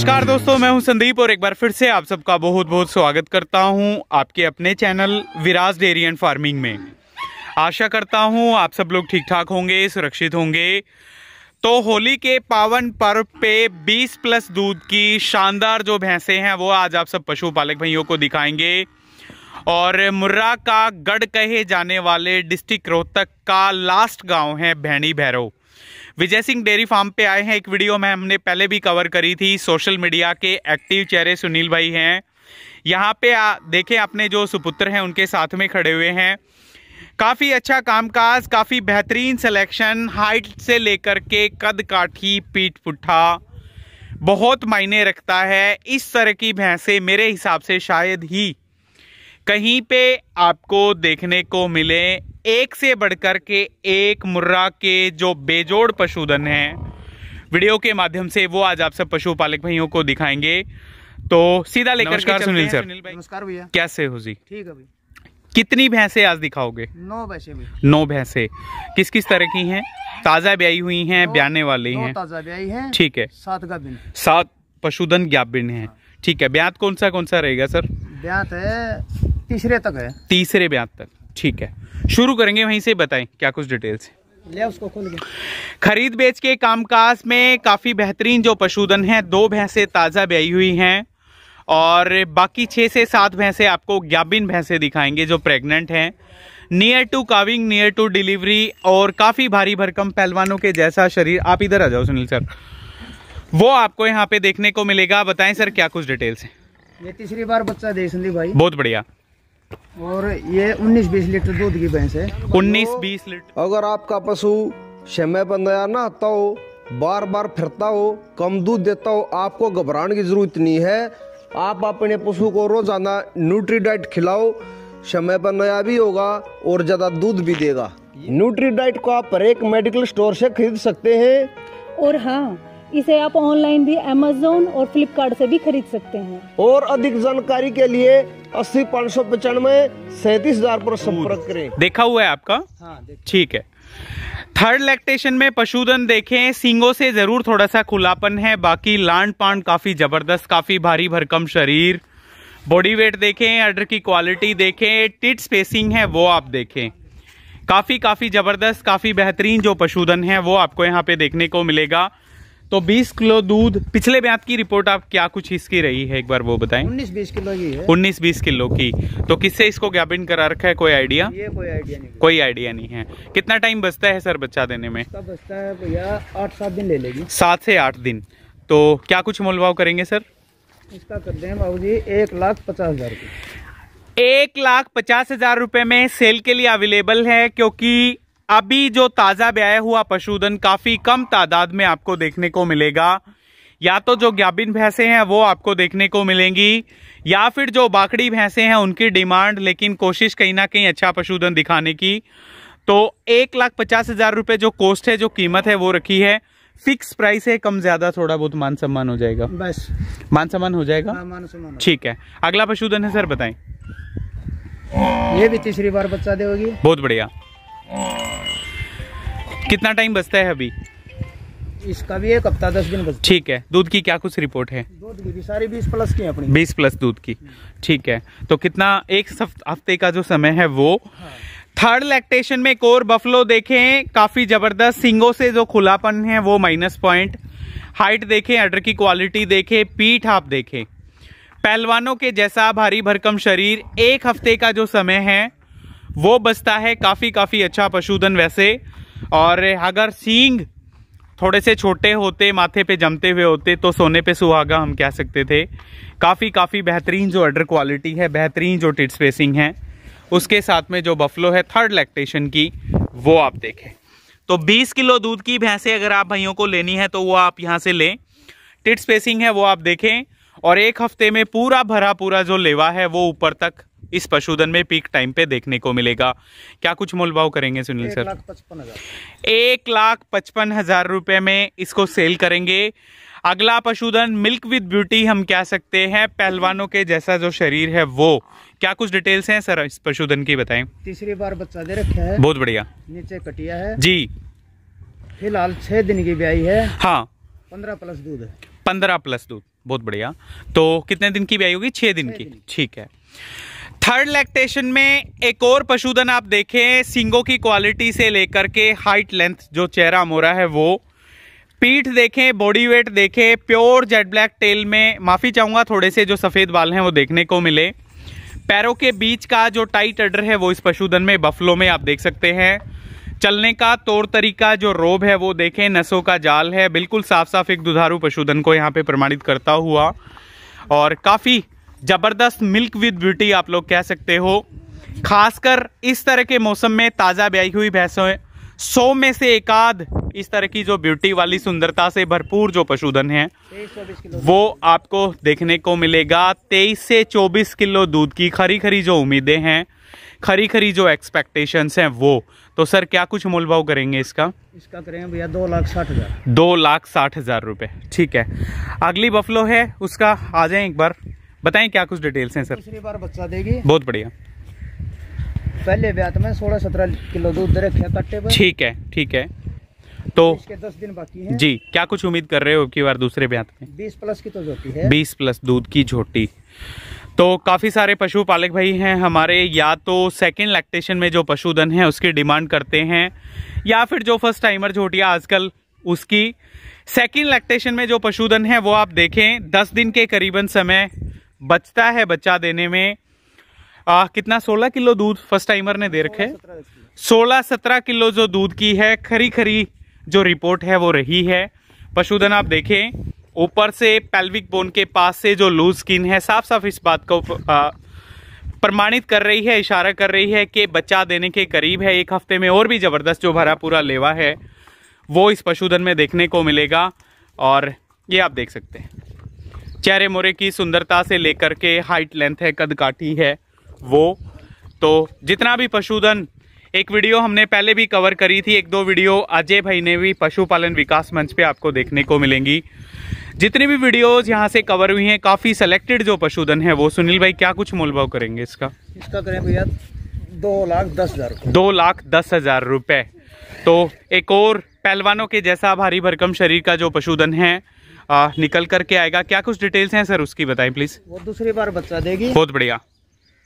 नमस्कार दोस्तों मैं हूं संदीप और एक बार फिर से आप सबका बहुत बहुत स्वागत करता हूं आपके अपने channel Viraj dairy and farming में आशा करता हूं आप सब लोग ठीक ठाक होंगे सुरक्षित होंगे तो होली के पावन पर्व पे 20 प्लस दूध की शानदार जो भैंसे हैं वो आज आप सब पशुपालक भाइयों को दिखाएंगे और मुर्रा का गढ़ कहे जाने वाले डिस्ट्रिक्ट रोहतक का लास्ट गांव है भैनी भैरव विजय सिंह डेयरी फार्म पे आए हैं एक वीडियो में हमने पहले भी कवर करी थी सोशल मीडिया के एक्टिव चेहरे सुनील भाई हैं यहाँ पे आ, देखें अपने जो सुपुत्र हैं उनके साथ में खड़े हुए हैं काफ़ी अच्छा कामकाज काफ़ी बेहतरीन सिलेक्शन हाइट से लेकर के कद काठी पीठ पुट्ठा बहुत मायने रखता है इस तरह की भैंसे मेरे हिसाब से शायद ही कहीं पे आपको देखने को मिले एक से बढ़कर के एक मुर्रा के जो बेजोड़ पशुधन हैं वीडियो के माध्यम से वो आज आप सब पशुपालक भाइयों को दिखाएंगे तो सीधा लेकर सर सुनील भाई नमस्कार भैया कैसे हो जी ठीक है कितनी भैंसे आज दिखाओगे नौ भैंसे नौ भैंसे किस किस तरह की हैं ताजा ब्याई हुई हैं ब्याने वाली हैं ताजा ब्याई है ठीक है सात गाभिन सात पशुधन गाभिन है ठीक है ब्यात कौन सा कौन सा रहेगा सर ब्यात है तीसरे तक है तीसरे ब्यात तक ठीक है शुरू करेंगे वहीं से बताएं क्या कुछ डिटेल्स ले उसको खोल खरीद बेच के कामकाज में काफ़ी बेहतरीन जो पशुधन है दो भैंसें ताज़ा ब्याई हुई हैं और बाकी छः से सात भैंसें आपको ग्याबिन भैंसें दिखाएंगे जो प्रेग्नेंट हैं near to calving near to delivery और काफ़ी भारी भरकम पहलवानों के जैसा शरीर आप इधर आ जाओ सुनील सर वो आपको यहाँ पे देखने को मिलेगा बताएं सर क्या कुछ डिटेल्स है ये तीसरी बार बच्चा दे भाई बहुत बढ़िया और ये 19-20 लीटर दूध की भैंस है 19-20 लीटर अगर आपका पशु समय पर नया ना हो बार बार फिरता हो कम दूध देता हो आपको घबराने की जरूरत नहीं है आप अपने पशु को रोजाना न्यूट्री डाइट खिलाओ समय पर नया भी होगा और ज़्यादा दूध भी देगा न्यूट्री डाइट को आप हरेक मेडिकल स्टोर से खरीद सकते हैं और हाँ इसे आप ऑनलाइन भी अमेजोन और फ्लिपकार्ट से भी खरीद सकते हैं और अधिक जानकारी के लिए अस्सी पाँच सौ पचानवे सैतीस हजार पर संपर्क करें देखा हुआ है आपका हाँ, ठीक है थर्ड लैक्टेशन में पशुधन देखें सिंगों से जरूर थोड़ा सा खुलापन है बाकी लांड पांड काफी जबरदस्त काफी भारी भरकम शरीर बॉडी वेट देखें अडर की क्वालिटी देखें टिट स्पेसिंग है वो आप देखें काफ़ी काफ़ी ज़बरदस्त काफ़ी बेहतरीन जो पशुधन है वो आपको यहाँ पे देखने को मिलेगा तो 20 किलो दूध पिछले ब्याप की रिपोर्ट आप क्या कुछ इसकी रही है एक बार वो बताएं 19-20 किलो की है 19-20 किलो की तो किससे इसको गैबिन करा रखा है कोई आइडिया ये कोई आइडिया नहीं कोई आइडिया नहीं है कितना टाइम बचता है सर बच्चा देने में बचता है भैया आठ सात दिन ले लेगी सात से आठ दिन तो क्या कुछ मोलभाव करेंगे सर इसका कर दें बाबू जी एक लाख पचास हजार एक लाख पचास हजार रुपए में सेल के लिए अवेलेबल है क्योंकि अभी जो ताज़ा ब्याया हुआ पशुधन काफ़ी कम तादाद में आपको देखने को मिलेगा या तो जो ग्याबिन भैंसे हैं वो आपको देखने को मिलेंगी या फिर जो बाकड़ी भैंसे हैं उनकी डिमांड लेकिन कोशिश कहीं ना कहीं अच्छा पशुधन दिखाने की तो एक लाख पचास हज़ार रुपए जो कॉस्ट है जो कीमत है वो रखी है फिक्स प्राइस है कम ज़्यादा थोड़ा बहुत मान सम्मान हो जाएगा बस मान सम्मान हो जाएगा हाँ, मान सम्मान ठीक है अगला पशुधन है सर बताए ये भी तीसरी बार बच्चा देगी बहुत बढ़िया कितना टाइम बचता है अभी इसका भी एक हफ्ता दस दिन बचता ठीक है दूध की क्या कुछ रिपोर्ट है दूध की सारी बीस प्लस की अपनी बीस प्लस दूध की ठीक है तो कितना एक हफ्ते का जो समय है वो थर्ड हाँ। लैक्टेशन में एक और बफलो देखें काफी जबरदस्त सिंगों से जो खुलापन है वो माइनस पॉइंट हाइट देखें अडर की क्वालिटी देखें पीठ आप देखें पहलवानों के जैसा भारी भरकम शरीर एक हफ्ते का जो समय है वो बचता है काफ़ी काफ़ी अच्छा पशुधन वैसे और अगर सींग थोड़े से छोटे होते माथे पे जमते हुए होते तो सोने पे सुहागा हम कह सकते थे काफ़ी काफ़ी बेहतरीन जो अडर क्वालिटी है बेहतरीन जो टिट स्पेसिंग है उसके साथ में जो बफलो है थर्ड लैक्टेशन की वो आप देखें तो 20 किलो दूध की भैंसें अगर आप भाइयों को लेनी है तो वो आप यहाँ से लें टिट स्पेसिंग है वो आप देखें और एक हफ्ते में पूरा भरा पूरा जो लेवा है वो ऊपर तक इस पशुधन में पीक टाइम पे देखने को मिलेगा क्या कुछ मोल भाव करेंगे सुनील सर एक लाख पचपन हजार रुपए में इसको सेल करेंगे अगला पशुधन मिल्क विद ब्यूटी हम कह सकते हैं पहलवानों के जैसा जो शरीर है वो क्या कुछ डिटेल्स हैं सर इस पशुधन की बताएं तीसरी बार बच्चा दे रखा है बहुत बढ़िया नीचे कटिया है जी फिलहाल छह दिन की ब्याई है हाँ पंद्रह प्लस दूध है पंद्रह प्लस दूध बहुत बढ़िया तो कितने दिन की ब्याई होगी छह दिन की ठीक है थर्ड लैक्टेशन में एक और पशुधन आप देखें सिंगों की क्वालिटी से लेकर के हाइट लेंथ जो चेहरा मोरा है वो पीठ देखें बॉडी वेट देखें प्योर जेड ब्लैक टेल में माफ़ी चाहूँगा थोड़े से जो सफ़ेद बाल हैं वो देखने को मिले पैरों के बीच का जो टाइट अडर है वो इस पशुधन में बफलो में आप देख सकते हैं चलने का तौर तरीका जो रोब है वो देखें नसों का जाल है बिल्कुल साफ साफ एक दुधारू पशुधन को यहाँ पे प्रमाणित करता हुआ और काफ़ी ज़बरदस्त मिल्क विद ब्यूटी आप लोग कह सकते हो खासकर इस तरह के मौसम में ताज़ा ब्याई हुई भैंसों सौ में से एक आध इस तरह की जो ब्यूटी वाली सुंदरता से भरपूर जो पशुधन है वो आपको देखने को मिलेगा तेईस से चौबीस किलो दूध की खरी खरी जो उम्मीदें हैं खरी खरी जो एक्सपेक्टेशंस हैं वो तो सर क्या कुछ मोल भाव करेंगे इसका इसका करेंगे भैया दो लाख साठ हजार दो लाख साठ हजार रुपये ठीक है अगली बफलो है उसका आ जाए एक बार बताएं क्या कुछ डिटेल्स हैं सर तीसरी बार बच्चा देगी बहुत बढ़िया पहले ब्यात तो में सोलह सत्रह किलो दूध रखे कट्टे पर ठीक है ठीक है तो इसके दस दिन बाकी हैं जी क्या कुछ उम्मीद कर रहे हो की बार दूसरे ब्यात में बीस प्लस की तो झोटी है बीस प्लस दूध की झोटी तो काफ़ी सारे पशु पालक भाई हैं हमारे या तो सेकंड लैक्टेशन में जो पशुधन है उसकी डिमांड करते हैं या फिर जो फर्स्ट टाइमर झोटिया आजकल उसकी सेकंड लैक्टेशन में जो पशुधन है वो आप देखें दस दिन के करीबन समय बचता है बच्चा देने में आ, कितना 16 किलो दूध फर्स्ट टाइमर ने दे रखे 16 17 किलो जो दूध की है खरी खरी जो रिपोर्ट है वो रही है पशुधन आप देखें ऊपर से पेल्विक बोन के पास से जो लूज स्किन है साफ साफ इस बात को प्रमाणित कर रही है इशारा कर रही है कि बच्चा देने के करीब है एक हफ्ते में और भी ज़बरदस्त जो भरा पूरा लेवा है वो इस पशुधन में देखने को मिलेगा और ये आप देख सकते हैं चेहरे मोरे की सुंदरता से लेकर के हाइट लेंथ है कद काठी है वो तो जितना भी पशुधन एक वीडियो हमने पहले भी कवर करी थी एक दो वीडियो अजय भाई ने भी पशुपालन विकास मंच पे आपको देखने को मिलेंगी जितनी भी वीडियोस यहाँ से कवर हुई हैं काफ़ी सेलेक्टेड जो पशुधन है वो सुनील भाई क्या कुछ मोलभाव करेंगे इसका इसका करें भैया दो लाख दस हज़ार दो लाख दस हज़ार रुपये तो एक और पहलवानों के जैसा भारी भरकम शरीर का जो पशुधन है आ, निकल करके आएगा क्या कुछ डिटेल्स हैं सर उसकी बताएं प्लीज़ वो दूसरी बार बच्चा देगी बहुत बढ़िया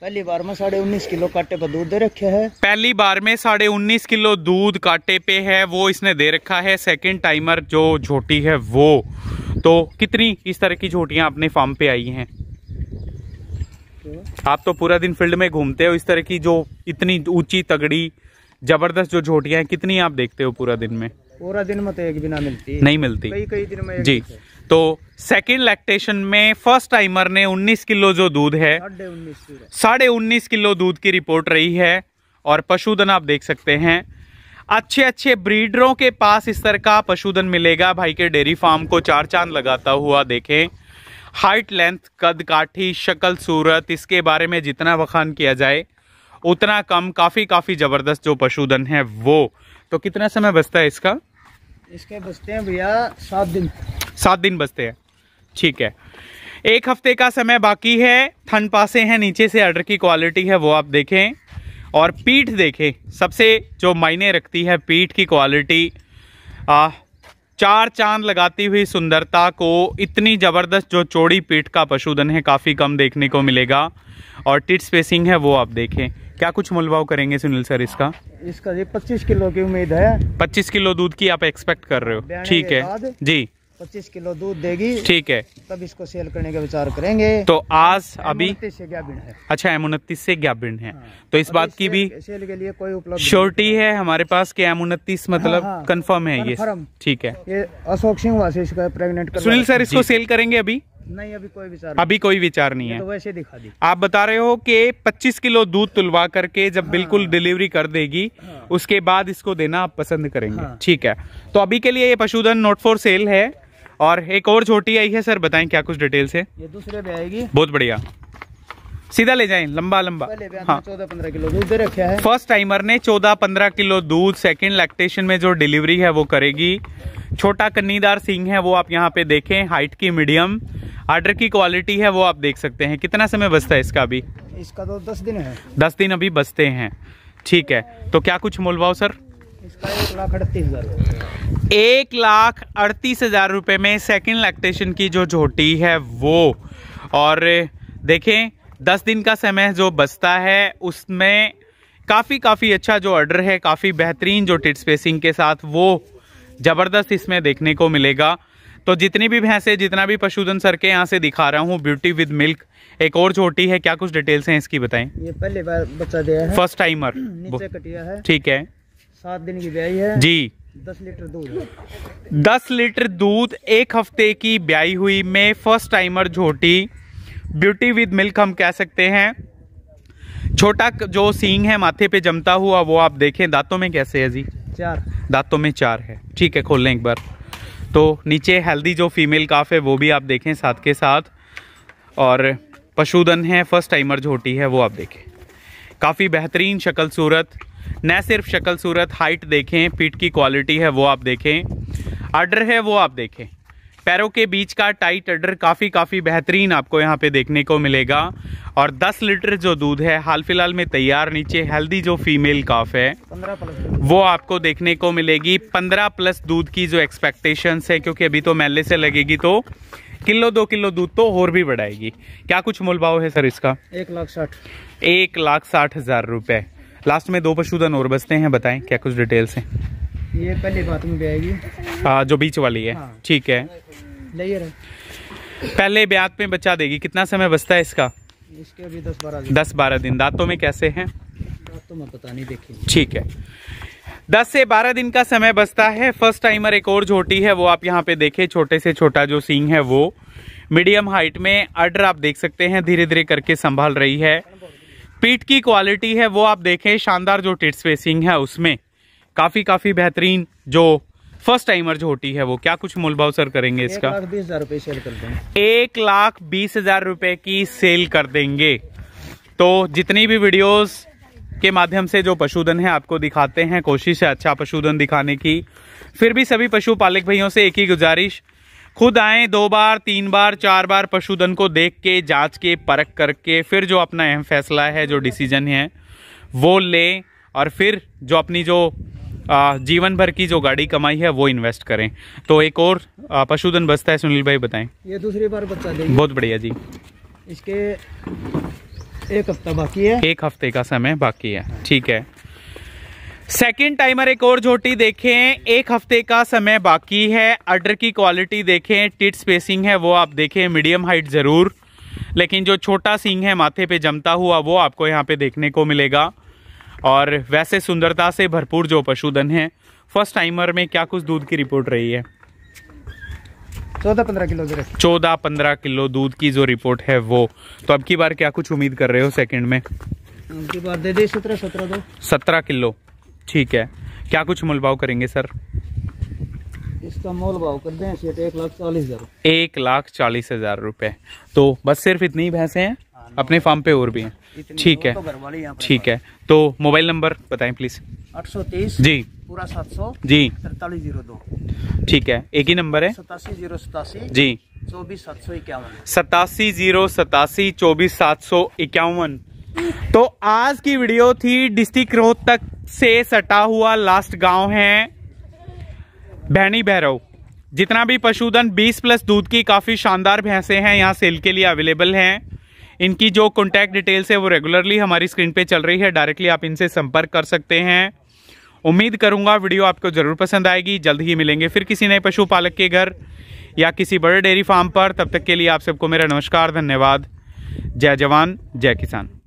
पहली बार में साढ़े उन्नीस किलो काटे पर दूध दे रखे है पहली बार में साढ़े उन्नीस किलो दूध काटे पे है वो इसने दे रखा है सेकंड टाइमर जो झोटी है वो तो कितनी इस तरह की झोटियाँ अपने फार्म पे आई हैं आप तो पूरा दिन फील्ड में घूमते हो इस तरह की जो इतनी ऊंची तगड़ी जबरदस्त जो झोटियाँ हैं कितनी आप देखते हो पूरा दिन में पूरा दिन में तो एक ना मिलती नहीं मिलती कई कई दिन में जी तो सेकंड लैक्टेशन में फर्स्ट टाइमर ने 19 किलो जो दूध है साढ़े उन्नीस किलो दूध की रिपोर्ट रही है और पशुधन आप देख सकते हैं अच्छे अच्छे ब्रीडरों के पास इस तरह का पशुधन मिलेगा भाई के डेयरी फार्म को चार चांद लगाता हुआ देखें हाइट लेंथ कद काठी शक्ल सूरत इसके बारे में जितना बखान किया जाए उतना कम काफ़ी काफ़ी ज़बरदस्त जो पशुधन है वो तो कितना समय बचता है इसका इसके बचते हैं भैया सात दिन सात दिन बचते हैं ठीक है एक हफ्ते का समय बाकी है थन पासे हैं नीचे से अडर की क्वालिटी है वो आप देखें और पीठ देखें सबसे जो मायने रखती है पीठ की क्वालिटी आ, चार चांद लगाती हुई सुंदरता को इतनी ज़बरदस्त जो चौड़ी पीठ का पशुधन है काफ़ी कम देखने को मिलेगा और टिट स्पेसिंग है वो आप देखें क्या कुछ मोलभाव करेंगे सुनील सर इसका इसका जी पच्चीस किलो की उम्मीद है पच्चीस किलो दूध की आप एक्सपेक्ट कर रहे हो ठीक है जी पच्चीस किलो दूध देगी ठीक है तब इसको सेल करने का विचार करेंगे तो आज अभी है अच्छा एम उनतीस से ग्यारह है हाँ। तो इस बात की भी सेल के लिए कोई उपलब्ध श्योरिटी है हमारे पास कि एम उनतीस हाँ, मतलब हाँ, हाँ, कंफर्म है ये ठीक है ये अशोक सिंह वासी प्रेगनेंट सुनील सर इसको सेल करेंगे अभी नहीं अभी कोई विचार अभी कोई विचार नहीं है तो वैसे दिखा दी आप बता रहे हो कि 25 किलो दूध तुलवा करके जब हाँ, बिल्कुल डिलीवरी कर देगी हाँ, उसके बाद इसको देना आप पसंद करेंगे हाँ, ठीक है तो अभी के लिए ये पशुधन नोट फॉर सेल है और एक और छोटी आई है सर बताएं क्या कुछ डिटेल्स है ये दूसरे पे आएगी बहुत बढ़िया सीधा ले जाए लंबा लंबा हाँ चौदह पंद्रह किलो दूध दे रखा है फर्स्ट टाइमर ने चौदह पंद्रह किलो दूध सेकंड लैक्टेशन में जो डिलीवरी है वो करेगी छोटा कन्नीदार सिंह है वो आप यहाँ पे देखें हाइट की मीडियम आर्डर की क्वालिटी है वो आप देख सकते हैं कितना समय बचता है इसका अभी इसका तो दस दिन है दस दिन अभी बचते हैं ठीक है तो क्या कुछ मोलवाओ सर एक लाख अड़तीस हज़ार एक लाख अड़तीस हज़ार रुपये में सेकंड लैक्टेशन की जो झोटी है वो और देखें दस दिन का समय जो बचता है उसमें काफ़ी काफ़ी अच्छा जो ऑर्डर है काफ़ी बेहतरीन जो टिट स्पेसिंग के साथ वो ज़बरदस्त इसमें देखने को मिलेगा तो जितनी भी भैंसे जितना भी पशुधन सर के यहाँ से दिखा रहा हूँ ब्यूटी विद मिल्क एक और छोटी है क्या कुछ डिटेल्स हैं इसकी बताएं ये पहले बार बच्चा दिया है फर्स्ट टाइमर कटिया है ठीक है सात दिन की ब्याई है जी दस लीटर दूध दस लीटर दूध एक हफ्ते की ब्याई हुई में फर्स्ट टाइमर झोटी ब्यूटी विद मिल्क हम कह सकते हैं छोटा जो सींग है माथे पे जमता हुआ वो आप देखें दांतों में कैसे है जी चार दांतों में चार है ठीक है खोल लें एक बार तो नीचे हेल्दी जो फीमेल काफ़ है वो भी आप देखें साथ के साथ और पशुधन है फर्स्ट टाइमर जो होती है वो आप देखें काफ़ी बेहतरीन शक्ल सूरत न सिर्फ शक्ल सूरत हाइट देखें पीठ की क्वालिटी है वो आप देखें आर्डर है वो आप देखें पैरों के बीच का टाइट अडर काफ़ी काफ़ी बेहतरीन आपको यहाँ पे देखने को मिलेगा और 10 लीटर जो दूध है हाल फिलहाल में तैयार नीचे हेल्दी जो फीमेल काफ है वो आपको देखने को मिलेगी 15 प्लस दूध की जो एक्सपेक्टेशंस है क्योंकि अभी तो मेले से लगेगी तो किलो दो किलो दूध तो और भी बढ़ाएगी क्या कुछ मोल भाव है सर इसका एक लाख साठ एक लाख साठ हजार रुपये लास्ट में दो पशुधन और बचते हैं बताएं क्या कुछ डिटेल्स हैं ये पहले बात में भी आएगी हाँ जो बीच वाली है हाँ। ठीक हाँ। है लेयर है पहले ब्याज में बचा देगी कितना समय बचता है इसका इसके अभी दस बारह दिन दस बारह दिन दांतों में कैसे है दांतों तो में पता नहीं देखिए ठीक है दस से बारह दिन का समय बचता है फर्स्ट टाइमर एक और झोटी है वो आप यहाँ पे देखे छोटे से छोटा जो सींग है वो मीडियम हाइट में अर्डर आप देख सकते हैं धीरे धीरे करके संभाल रही है पीठ की क्वालिटी है वो आप देखें शानदार जो टिट्स फेसिंग है उसमें काफ़ी काफ़ी बेहतरीन जो फर्स्ट टाइमर जो होती है वो क्या कुछ मोल भाव सर करेंगे एक इसका एक लाख बीस हजार रूपए की सेल कर देंगे तो जितनी भी वीडियोस के माध्यम से जो पशुधन है आपको दिखाते हैं कोशिश है अच्छा पशुधन दिखाने की फिर भी सभी पशुपालक भाइयों से एक ही गुजारिश खुद आए दो बार तीन बार चार बार पशुधन को देख के जांच के परख करके फिर जो अपना अहम फैसला है जो डिसीजन है वो ले और फिर जो अपनी जो जीवन भर की जो गाड़ी कमाई है वो इन्वेस्ट करें तो एक और पशुधन बस्ता है सुनील भाई बताएं ये दूसरी बार बच्चा देगी बहुत बढ़िया जी इसके एक हफ्ता बाकी है एक हफ्ते का समय बाकी है ठीक है सेकेंड टाइमर एक और झोटी देखें एक हफ्ते का समय बाकी है अडर की क्वालिटी देखें टिट स्पेसिंग है वो आप देखें मीडियम हाइट ज़रूर लेकिन जो छोटा सींग है माथे पे जमता हुआ वो आपको यहाँ पे देखने को मिलेगा और वैसे सुंदरता से भरपूर जो पशुधन है फर्स्ट टाइमर में क्या कुछ दूध की रिपोर्ट रही है चौदह पंद्रह किलो चौदह पंद्रह किलो दूध की जो रिपोर्ट है वो तो अब की बार क्या कुछ उम्मीद कर रहे हो सेकंड में दे दे सत्रह सत्रह दो सत्रह किलो ठीक है क्या कुछ मोल भाव करेंगे सर इसका मोल भाव कर दें एक लाख चालीस हजार एक लाख चालीस हजार रुपये तो बस सिर्फ इतनी भैंसे हैं हाँ, अपने फार्म पे और भी हैं ठीक है तो ठीक है तो मोबाइल नंबर बताए प्लीज आठ सौ जी पूरा सात सौ जी तरतालीस जीरो दो ठीक है एक ही नंबर है सतासी जीरो सतासी जी चौबीस सात सौ इक्यावन सतासी जीरो सतासी चौबीस सात सौ इक्यावन तो आज की वीडियो थी डिस्ट्रिक्ट रोड तक से सटा हुआ लास्ट गांव है भैनी भैरव जितना भी पशुधन 20 प्लस दूध की काफ़ी शानदार भैंसे हैं यहाँ सेल के लिए अवेलेबल हैं इनकी जो कॉन्टैक्ट डिटेल्स है वो रेगुलरली हमारी स्क्रीन पे चल रही है डायरेक्टली आप इनसे संपर्क कर सकते हैं उम्मीद करूंगा वीडियो आपको ज़रूर पसंद आएगी जल्द ही मिलेंगे फिर किसी नए पशुपालक के घर या किसी बड़े डेयरी फार्म पर तब तक के लिए आप सबको मेरा नमस्कार धन्यवाद जय जवान जय किसान